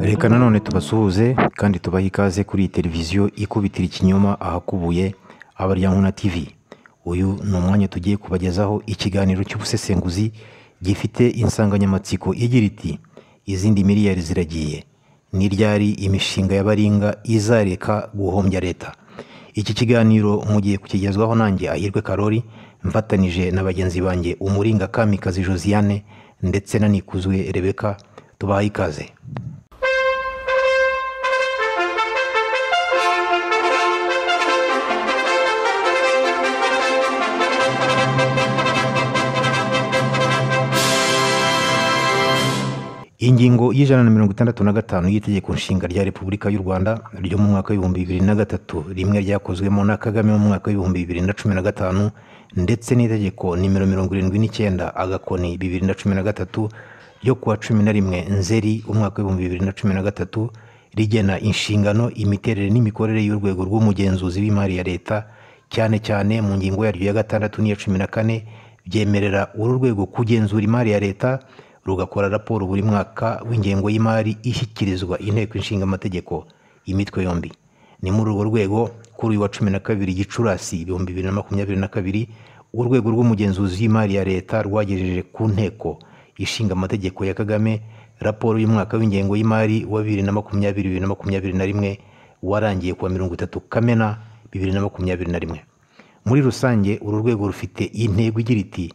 reka nanone tubasuhuze kandi tubahe ikaze kuri iyi televiziyo ikubitira ikinyoma ahakubuye na tv uyu ni umwanya tugiye kubagezaho ikiganiro cy'ubusesenguzi gifite insanganyamatsiko igira iti izindi miliyari ziragiye ni ryari imishinga y'abaringa izareka guhombya leta iki kiganiro mugiye kukigezwaho nanjye ahirwe karori mfatanije na bagenzi banjye umuringa kamikazi josiane ndetse na nikuzwe rebeka tubaha ikaze ingingo y'ijana na mirongo itandatu na gatanu y'itegeko nshinga rya repubulika y'u rwanda ryo mu mwaka w'ibihumbi bibiri na gatatu rimwe ryakozwemo na kagame mu mwaka w'ibihumbi bibiri na cumi na gatanu ndetse n'itegeko nimero mirongo irindwi n'icyenda agakoni bibiri na cumi na gatatu ryo kuwa cumi na rimwe nzeri umwaka w'ibihumbi bibiri na cumi na gatatu rigena inshingano imiterere n'imikorere y'urwego rw'umugenzuzi w'imari ya leta cyane cyane mu ngingo yaryo ya gatandatu n'iya cumi na kane byemerera uru rwego kugenzura imari ya leta rugakora raporo buri mwaka w'ingengo y'imari ishyikirizwa inteko ishinga amategeko imitwe yombi ni muri urwo rwego kuri uyu wa cumi na kabiri gicurasi ibihumbi bibiri na makumyabiri na kabiri urwego rw'umugenzuzi w'imari ya leta rwagejeje ku nteko ishinga amategeko ya kagame raporo y'umwaka w'ingengo y'imari wa bibiri na makumyabiri bibiri na makumyabiri na rimwe warangiye kuwa mirongo itatu kamena bibiri na makumyabiri na rimwe muri rusange uru rwego rufite intego igira iti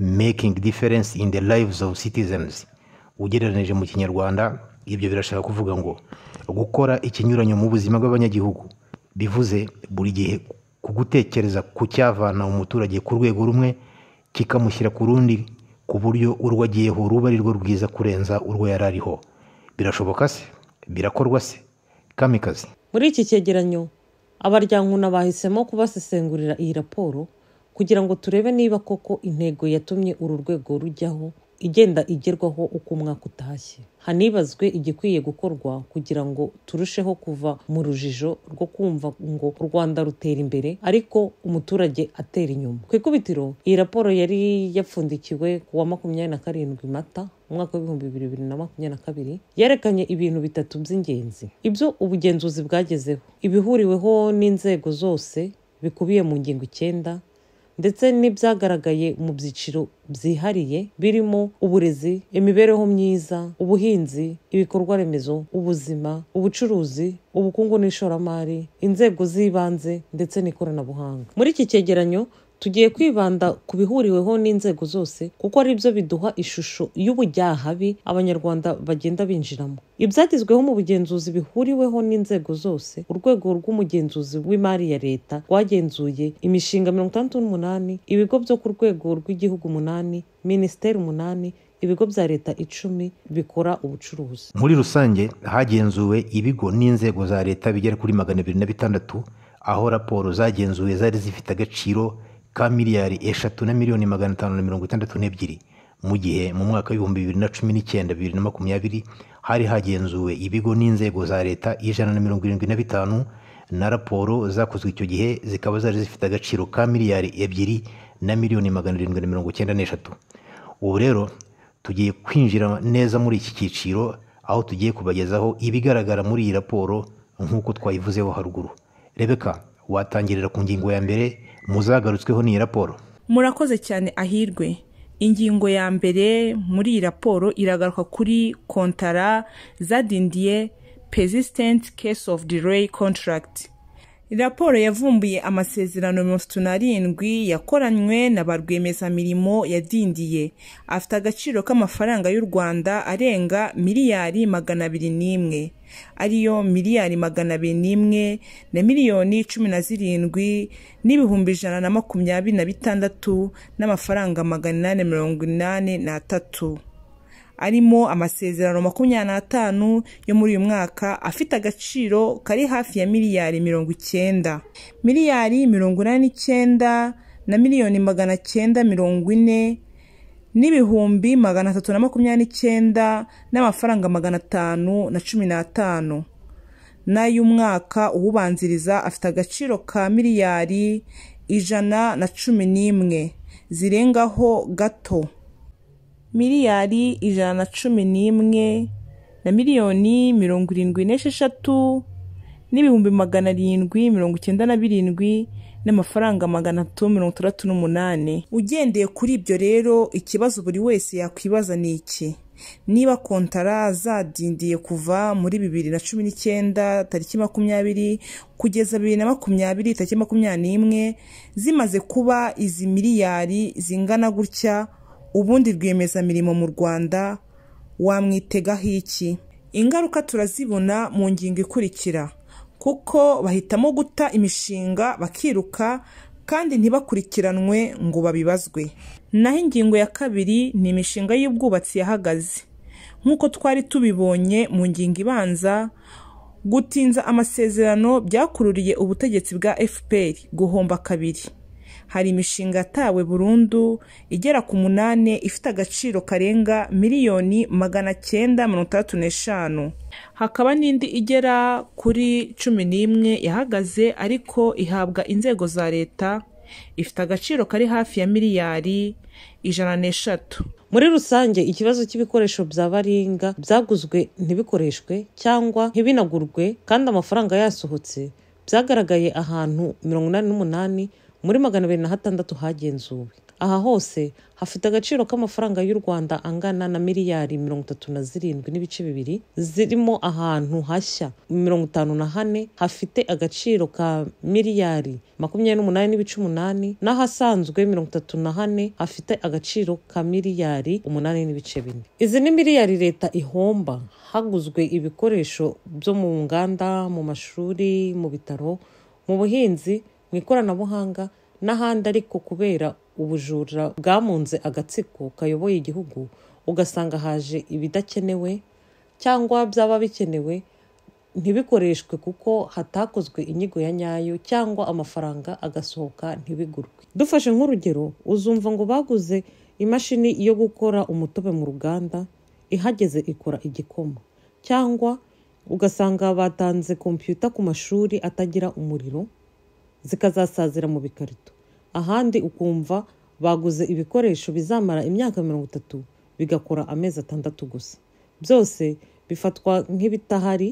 making difference in the lives of citizens ugereranije mu kinyarwanda ibyo birashaka kuvuga ngo gukora ikinyuranyo mu buzima bw'abanyagihugu bivuze buri gihe kugutekereza ku cyavana umuturage ku rwego rumwe kikamushyira ku rundi ku buryo urwo agiyeho ruba ari rwo rwiza kurenza urwo yari ariho birashoboka se birakorwa se kamikazi muri iki cyegeranyo abaryankuna bahisemo kubasesengurira iyi raporo kugira ngo turebe niba koko intego yatumye uru rwego rujyaho igenda igerwaho uko umwaka utashye hanibazwe igikwiye gukorwa kugira ngo turusheho kuva mu rujijo rwo kumva ngo u rwanda rutera imbere ariko umuturage atera inyuma ku ikubitiro iyi raporo yari yapfundikiwe ku wa makumyabiri na karindwi mata umwaka w'ibihumbi bibiri na makumyabiri na kabiri yerekanye ibintu bitatu by'ingenzi ibyo ubugenzuzi bwagezeho ibihuriweho n'inzego zose bikubiye mu ngingo icyenda ndetse n'ibyagaragaye mu byiciro byihariye birimo uburezi imibereho myiza ubuhinzi ibikorwa remezo ubuzima ubucuruzi ubukungu n'ishoramari inzego z'ibanze ndetse n'ikoranabuhanga muri iki cyegeranyo tugiye kwibanda ku bihuriweho n'inzego zose kuko ari byo biduha ishusho y'ubujyahabi abanyarwanda bagenda binjiramo ibyagezweho mu bugenzuzi bihuriweho n'inzego zose urwego rw'umugenzuzi w'imari ya leta rwagenzuye imishinga mirongo itandatu n'umunani ibigo byo ku rwego rw'igihugu umunani minisiteri umunani ibigo bya leta icumi bikora ubucuruzi muri rusange hagenzuwe ibigo n'inzego za leta bigera kuri magana abiri na bitandatu aho raporo zagenzuwe zari zifite agaciro ka miliyari eshatu na miliyoni magana atanu na mirongo itandatu n'ebyiri mu gihe mu mwaka w'ibihumbi bibiri na cumi n'icyenda bibiri na makumyabiri hari hagenzuwe ibigo n'inzego za leta ijana na mirongo irindwi na bitanu na raporo zakozwe icyo gihe zikaba zari zifite agaciro ka miliyari ebyiri na miliyoni magana arindwi na mirongo icyenda n'eshatu ubu rero tugiye kwinjira neza muri iki cyiciro aho tugiye kubagezaho ibigaragara muri iyi raporo nk'uko twayivuzeho haruguru rebeka watangirira ku ngingo ya mbere muzagarutsweho n'iyi raporo murakoze cyane ahirwe ingingo ya mbere muri iyi raporo iragaruka kuri kontara zadindiye pesisitenti kesi ofu direyi kontaragiti raporo yavumbuye amasezerano mirongo itatu n'arindwi yakoranywe na ba rwiyemezamirimo yadindiye afite agaciro k'amafaranga y'u rwanda arenga miliyari magana abiri n'imwe ariyo miliyari magana abiri n'imwe na miliyoni cumi na zirindwi n'ibihumbi ijana na makumyabiri na bitandatu n'amafaranga magana inani mirongo inani n'atatu arimo amasezerano makumyabiri n'atanu yo muri uyu mwaka afite agaciro kari hafi ya miliyari mirongo icyenda miliyari mirongo inani n'icyenda na miliyoni magana cyenda mirongo ine n'ibihumbi magana atatu na makumyabiri n'icyenda n'amafaranga magana atanu na cumi n'atanu n'ay'umwaka uwubanziriza afite agaciro ka miliyari ijana na cumi n'imwe zirengaho gato miliyari ijana na cumi n'imwe na miliyoni mirongo irindwi n'esheshatu n'ibihumbi magana arindwi mirongo icyenda na birindwi n'amafaranga magana atatu mirongo itandatu n'umunani ugendeye kuri ibyo rero ikibazo buri wese yakwibaza ni iki niba kontara zadindiye kuva muri bibiri na cumi n'icyenda tariki makumyabiri kugeza bibiri na makumyabiri tariki makumyabiri n'imwe zimaze kuba izi miliyari zingana gutya ubundi rwiyemezamirimo mu rwanda wamwitegaho iki ingaruka turazibona mu ngingo ikurikira kuko bahitamo guta imishinga bakiruka kandi ntibakurikiranwe ngo babibazwe naho ingingo ya kabiri ni imishinga y'ubwubatsi yahagaze nk'uko twari tubibonye mu ngingo ibanza gutinza amasezerano byakururiye ubutegetsi bwa fpr guhomba kabiri hari imishinga yatawe burundu igera ku munani ifite agaciro karenga miliyoni magana cyenda mirongo itandatu n'eshanu hakaba n'indi igera kuri cumi n'imwe yahagaze ariko ihabwa inzego za leta ifite agaciro kari hafi ya miliyari ijana n'eshatu muri rusange ikibazo cy'ibikoresho bya baringa byaguzwe ntibikoreshwe cyangwa ntibinagurwe kandi amafaranga yasohotse byagaragaye ahantu mirongo inani n'umunani muri magana abiri na hatandatu hagenzuwe aha hose hafite agaciro k'amafaranga y'u rwanda angana na miliyari mirongo itatu na zirindwi n'ibice bibiri zirimo ahantu hashya mirongo itanu na hane hafite agaciro ka miliyari makumyabiri n'umunani n'ibice umunani n'ahasanzwe mirongo itatu na hane hafite agaciro ka miliyari umunani n'ibice bine izi ni miliyari leta ihomba haguzwe ibikoresho byo mu nganda mu mashuri mu bitaro mu buhinzi mu ikoranabuhanga n'ahandi ariko kubera ubujura bwamunze agatsiko kayoboye igihugu ugasanga haje ibidakenewe cyangwa byaba bikenewe ntibikoreshwe kuko hatakozwe inyigo ya nyayo cyangwa amafaranga agasohoka ntibigurwe dufashe nk'urugero uzumva ngo baguze imashini yo gukora umutobe mu ruganda ihageze ikora igikoma cyangwa ugasanga batanze kompiyuta ku mashuri atagira umuriro zikazasazira mu bikarito ahandi ukumva baguze ibikoresho bizamara imyaka mirongo itatu bigakora amezi atandatu gusa byose bifatwa nk'ibitahari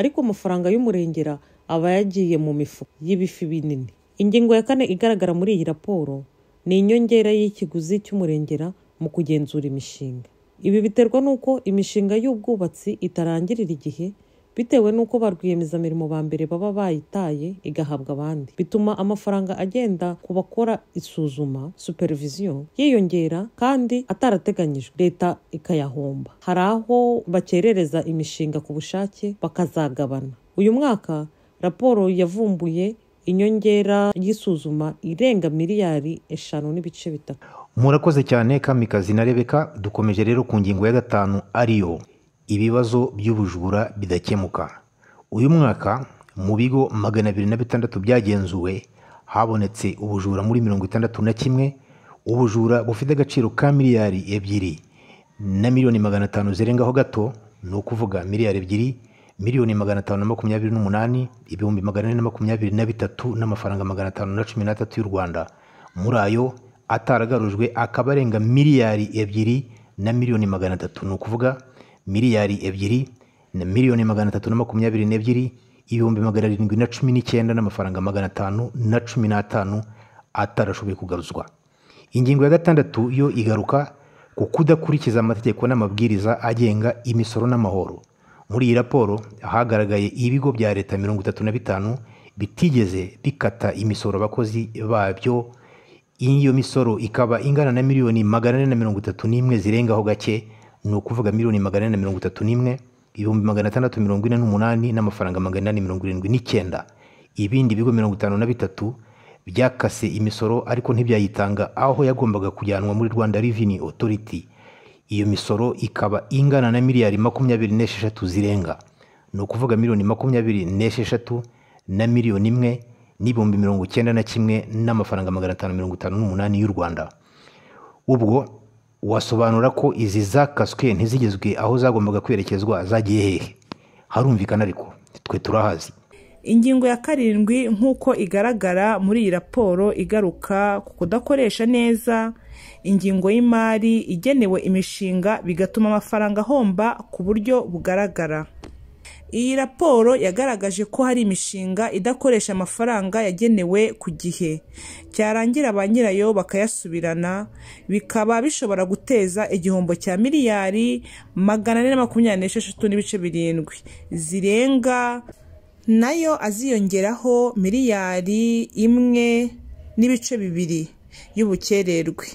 ariko amafaranga y'umurengera aba yagiye mu mifuka y'ibifi binini ingingo ya kane igaragara muri iyi raporo ni inyongera y'ikiguzi cy'umurengera mu kugenzura imishinga ibi biterwa n'uko imishinga y'ubwubatsi itarangirira igihe bitewe n'uko ba rwiyemezamirimo ba mbere baba bayitaye igahabwa abandi bituma amafaranga agenda ku bakora isuzuma supervision yiyongera kandi atarateganyijwe leta ikayahomba hari aho bakerereza imishinga ku bushake bakazagabana uyu mwaka raporo yavumbuye inyongera y'isuzuma irenga miliyari eshanu n'ibice bitatu murakoze cyane kamikazi na rebeka dukomeje rero ku ngingo ya gatanu ariyo ibibazo by'ubujura bidakemuka uyu mwaka mu bigo magana abiri na bitandatu byagenzuwe habonetse ubujura muri mirongo itandatu na kimwe ubujura bufite agaciro ka miliyari ebyiri na miliyoni magana atanu zirengaho gato ni ukuvuga miliyari ebyiri miliyoni magana atanu na makumyabiri n'umunani ibihumbi magana ane na makumyabiri na bitatu n'amafaranga magana atanu na cumi n'atatu y'u rwanda muri ayo ataragarujwe akaba arenga miliyari ebyiri na miliyoni magana atatu ni ukuvuga miliyari ebyiri na miliyoni magana atatu na makumyabiri n'ebyiri ibihumbi magana arindwi na cumi n'icyenda n'amafaranga magana atanu na cumi n'atanu atarashoboye kugaruzwa ingingo ya gatandatu yo igaruka ku kudakurikiza amategeko n'amabwiriza agenga imisoro n'amahoro muri iyi raporo hagaragaye ibigo bya leta mirongo itatu na bitanu bitigeze bikata imisoro abakozi babyo iyo misoro ikaba ingana na miliyoni magana ane na mirongo itatu n'imwe zirengaho gake ni ukuvuga miliyoni magana ane na mirongo itatu n'imwe ibihumbi magana atandatu mirongo ine n'umunani n'amafaranga magana inani mirongo irindwi n'icyenda ibindi bigo mirongo itanu na bitatu byakase imisoro ariko ntibyayitanga aho yagombaga kujyanwa muri rwanda reveni otoriti iyo misoro ikaba ingana na miliyari makumyabiri n'esheshatu zirenga ni ukuvuga miliyoni makumyabiri n'esheshatu na miliyoni imwe n'ibihumbi mirongo icyenda na kimwe n'amafaranga magana atanu mirongo itanu n'umunani y'u rwanda ubwo wasobanura ko izi zakaswe ntizigezwe aho zagombaga kwerekezwa zagiye hehe harumvikana ariko twe turahazi ingingo ya karindwi nk'uko igaragara muri iyi raporo igaruka ku kudakoresha neza ingingo y'imari igenewe imishinga bigatuma amafaranga ahomba ku buryo bugaragara iyi raporo yagaragaje ko hari imishinga idakoresha amafaranga yagenewe ku gihe cyarangira ba nyirayo bakayasubirana bikaba bishobora guteza igihombo cya miliyari magana ane na makumyabiri n'esheshatu n'ibice birindwi zirenga nayo aziyongeraho miliyari imwe n'ibice bibiri y'ubukererwe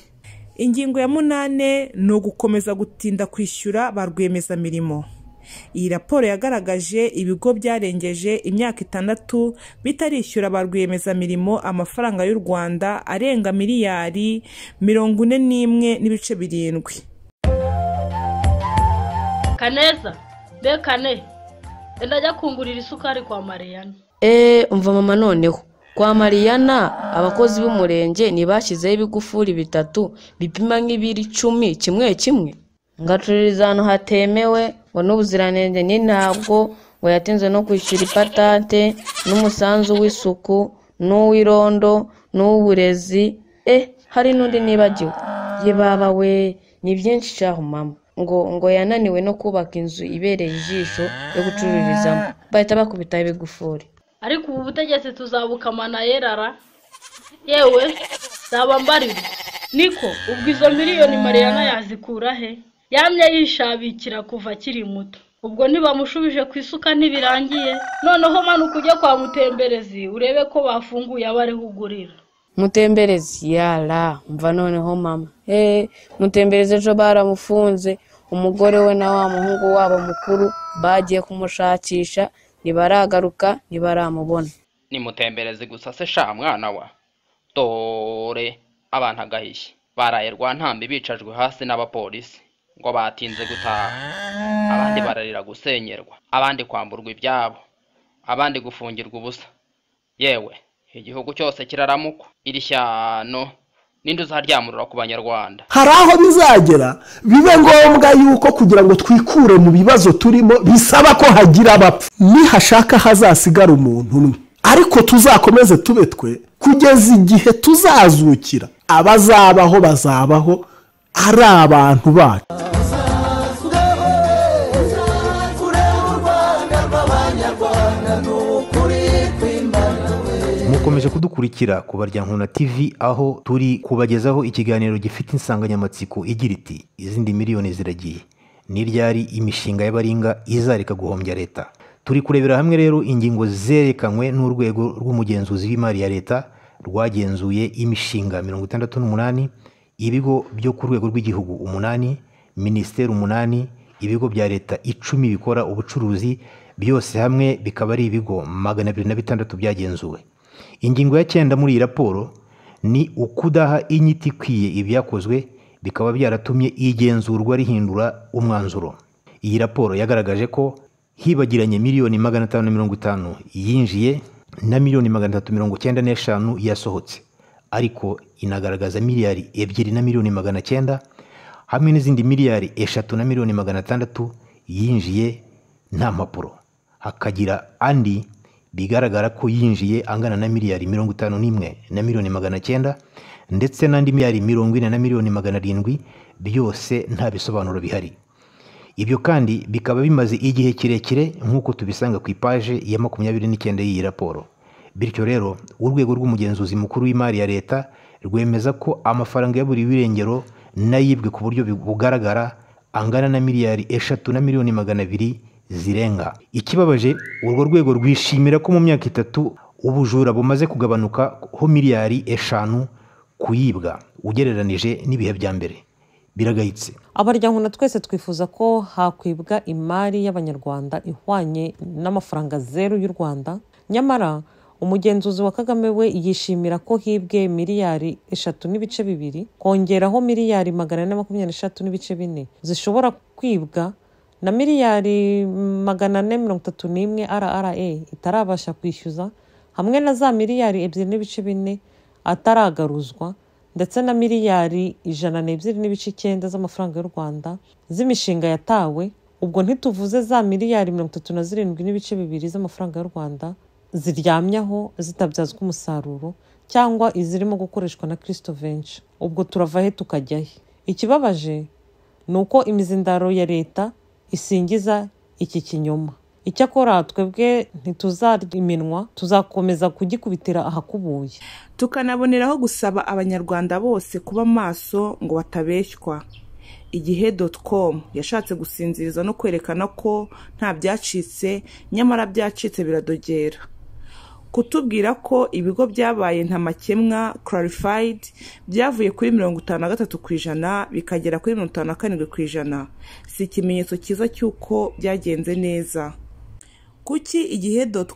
ingingo ya munani ni ugukomeza gutinda kwishyura ba rwiyemezamirimo iyi raporo yagaragaje ibigo byarengeje imyaka itandatu bitarishyura ba rwiyemezamirimo amafaranga y'u rwanda arenga miliyari mirongo ine n'imwe n'ibice birindwi kaneza be kane renda ajya kungurira isukari kwa mariyana eee umva mama noneho kwa mariyana abakozi b'umurenge ntibashyizeho ibigufuri bitatu bipima nk'ibiri icumi kimwe kimwe ngacururiza ahantu hatemewe ngo n'ubuziranenge ni ntabwo ngo yatinze no kwishyura ipatante n'umusanzu w'isuku n'uw'irondo n'uw'uburezi eh hari n'undi nibagiwe ye baba we ni byinshi cyaho ngo ngo yananiwe no kubaka inzu ibereye ijisho yo gucururizamo bahita bakubita ibigufuri ariko ubu butegetsi tuzabukamana yerara yewe nzaba mbarira niko ubwo izo miliyoni mariyana yazikura he yamye yishabikira kuva akiri muto ubwo ntibamushubije ku isuka ntibirangiye noneho manuka ujye kwa mutemberezi urebe ko bafunguye abo ariho ugurira mutemberezi yara mva noneho mama eee mutemberezi ejo baramufunze umugore we na wa muhungu wabo mukuru bagiye kumushakisha ntibaragaruka ntibaramubona ni mutemberezi gusa se sha mwana wa dore abantu agahishye baraye rwa ntambi bicajwe hasi n'abapolisi ngo batinze gutaha ah. abandi bararira gusenyerwa abandi kwamburwa ibyabo abandi gufungirwa ubusa yewe igihugu cyose kiraramuko iri shyano ninde uzaryamurura ku banyarwanda hari aho bizagera bibe ngombwa yuko kugira ngo twikure mu bibazo turimo bisaba ko hagira abapfa nihashaka hazasigara umuntu umwe ariko tuzakomeze tube twe kugeza igihe tuzazukira abazabaho bazabaho ari abantu bacu mukomeje kudukurikira ku baryankuna tv aho turi kubagezaho ikiganiro gifite insanganyamatsiko igira iti izindi miliyoni ziragiye ni ryari imishinga y'abaringa izareka guhombya leta turi kurebera hamwe rero ingingo zerekanywe n'urwego rw'umugenzuzi w'imari ya leta rwagenzuye imishinga mirongo itandatu n'umunani ibigo byo ku rwego rw'igihugu umunani minisiteri umunani ibigo bya leta icumi bikora ubucuruzi byose hamwe bikaba ari ibigo magana abiri na bitandatu byagenzuwe ingingo ya cyenda muri iyi raporo ni ukudaha inyiti ikwiye ibyakozwe bikaba byaratumye igenzurwa rihindura umwanzuro iyi raporo yagaragaje ko hibagiranye miliyoni magana atanu na mirongo itanu yinjiye na miliyoni magana atatu mirongo icyenda n'eshanu yasohotse ariko inagaragaza miliyari ebyiri na miliyoni magana cyenda hamwe n'izindi miliyari eshatu na miliyoni magana atandatu yinjiye nta mpapuro hakagira andi bigaragara ko yinjiye angana na miliyari mirongo itanu n'imwe na miliyoni magana cyenda ndetse n'andi miliyari mirongo ine na miliyoni magana arindwi byose nta bisobanuro bihari ibyo kandi bikaba bimaze igihe kirekire nk'uko tubisanga ku ipaje ya makumyabiri n'icyenda y'iyi raporo bityo rero urwego rw'umugenzuzi mukuru w'imari ya leta rwemeza ko amafaranga ya buri birengero n'ayibwe ku buryo bugaragara angana na miliyari eshatu na miliyoni magana abiri zirenga ikibabaje urwo rwego rwishimira ko mu myaka itatu ubujura bumaze kugabanuka ho miliyari eshanu kuyibwa ugereranije n'ibihe bya mbere biragayitse abaryankuna twese twifuza ko hakwibwa imari y'abanyarwanda ihwanye n'amafaranga zeru y'u rwanda nyamara umugenzuzi wa kagame we yishimira ko hibwe miliyari eshatu n'ibice bibiri kongeraho miliyari magana ane makumyabiri n'eshatu n'ibice bine zishobora kwibwa na miliyari mm, magana ane mirongo itatu n'imwe rra itarabasha kwishyuza hamwe na za miliyari ebyiri n'ibice bine ataragaruzwa ndetse na miliyari ijana n'ebyiri n'ibice icyenda z'amafaranga y'u rwanda z'imishinga yatawe ubwo ntituvuze za miliyari mirongo itatu na zirindwi n'ibice bibiri z'amafaranga y'u rwanda ziryamye zitabyazwa umusaruro cyangwa izirimo gukoreshwa na kirisito venshi ubwo turava he tukajya he ikibabaje ni uko imizindaro ya leta isingiza iki kinyoma icyakora twebwe ntituzarya iminwa tuzakomeza kugikubitira ahakubuye tukanaboneraho gusaba abanyarwanda bose kuba maso ngo batabeshywa igihe com yashatse gusinziriza no kwerekana ko nta byacitse nyamara byacitse biradogera kutubwira ko ibigo byabaye ntamakemwa clarified byavuye kuri mirongo itanu na gatatu ku ijana bikagera kuri mirongo itanu na karindwi ku ijana si ikimenyetso cyiza cy'uko byagenze neza kuki igihe doti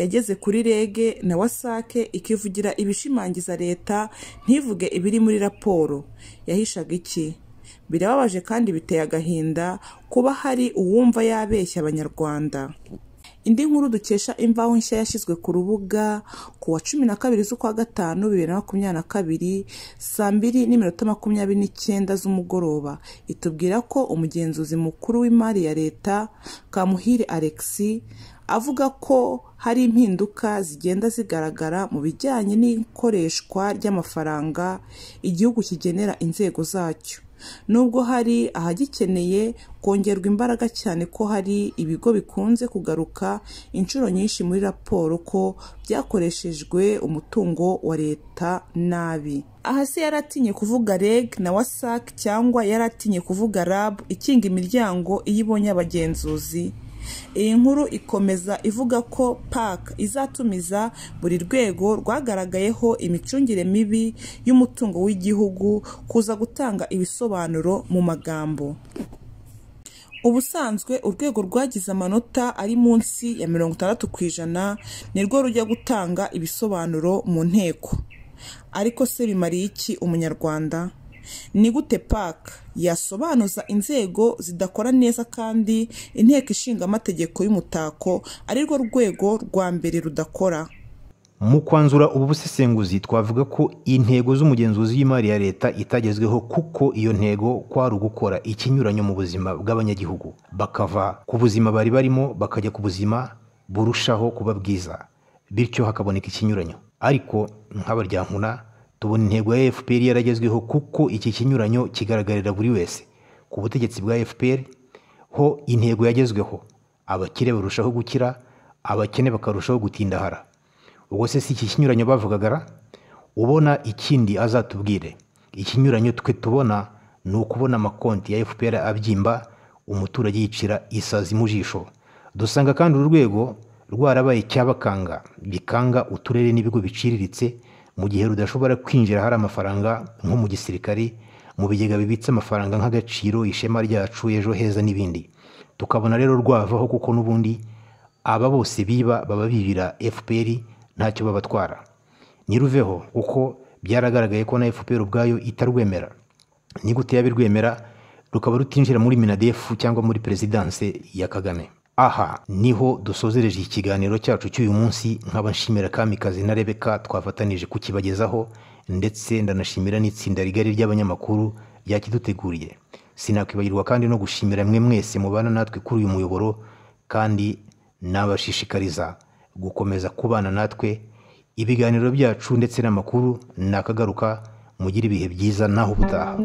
yageze kuri rege na wasake ikivugira ibishimangiza leta ntivuge ibiri muri raporo yahishaga iki birababaje kandi biteye agahinda kuba hari uwumva yabeshya abanyarwanda indi nkuru dukesha imvaho nshya yashyizwe ku rubuga ku wa cumi na kabiri z'ukwa gatanu bibiri na makumyabiri na kabiri saa mbiri n'iminota makumyabiri n'icyenda z'umugoroba itubwira ko umugenzuzi mukuru w'imari ya leta kamuhire alexi avuga ko hari impinduka zigenda zigaragara mu bijyanye n'ikoreshwa ry'amafaranga igihugu kigenera inzego zacyo nubwo hari ahagikeneye kongerwa imbaraga cyane ko hari ibigo bikunze kugaruka inshuro nyinshi muri raporo ko byakoreshejwe umutungo wa leta nabi aha se yari kuvuga reg na wasac cyangwa yaratinye kuvuga rab ikinga imiryango iyo ibonye abagenzuzi iyi nkuru ikomeza ivuga ko park izatumiza buri rwego rwagaragayeho imicungire mibi y'umutungo w'igihugu kuza gutanga ibisobanuro mu magambo ubusanzwe urwego rwagize amanota ari munsi ya mirongo itandatu ku ijana nirwo rujya gutanga ibisobanuro mu nteko ariko se bimariye iki umunyarwanda ni gute paka yasobanuza inzego zidakora neza kandi inteko ishinga amategeko y'umutako ari rwo rwego rwa mbere rudakora mu kwanzura ubu busesenguzi twavuga ko intego z'umugenzuzi w'imari ya leta itagezweho kuko iyo ntego kwari ugukora ikinyuranyo mu buzima bw'abanyagihugu bakava ku buzima bari barimo bakajya ku buzima burushaho kuba bwiza bityo hakaboneka ikinyuranyo ariko nk'abaryankuna tubona intego ya fpr yaragezweho kuko iki kinyuranyo kigaragarira buri wese ku butegetsi bwa fpr ho intego yagezweho abakire barushaho gukira abakene bakarushaho gutindahara ubwo se si iki kinyuranyo bavugagara ubona ikindi azatubwire ikinyuranyo twe tubona ni ukubona amakonti ya fpr abyimba umuturage yicira isazi mu jisho dusanga kandi uru rwego rwarabaye cyabakanga bikanga uturere n'ibigo biciriritse mu gihe rudashobora kwinjira hari amafaranga nko mu gisirikari mu bigega bibitse amafaranga nk'agaciro ishema ryacu ejo heza n'ibindi tukabona rero rwavaho kuko n'ubundi aba bose biba baba bibira fpr ntacyo babatwara nyiruveho kuko byaragaragaye ko na fpr ubwayo itarwemera ni gute yabirwemera rukaba rutinjira muri minadefu cyangwa muri perezidanse ya kagame aha niho dusozereje ikiganiro cyacu cy'uyu munsi nkaba kamikazi na rebeka twafatanije kukibagezaho ndetse ndanashimira n'itsinda rigari ry'abanyamakuru ryakiduteguriye sinakwibagirwa kandi no gushimira mwe mwese mubana natwe kuri uyu muyoboro kandi nabashishikariza gukomeza kubana natwe ibiganiro byacu ndetse n'amakuru nakagaruka mugire ibihe byiza naho ubutaha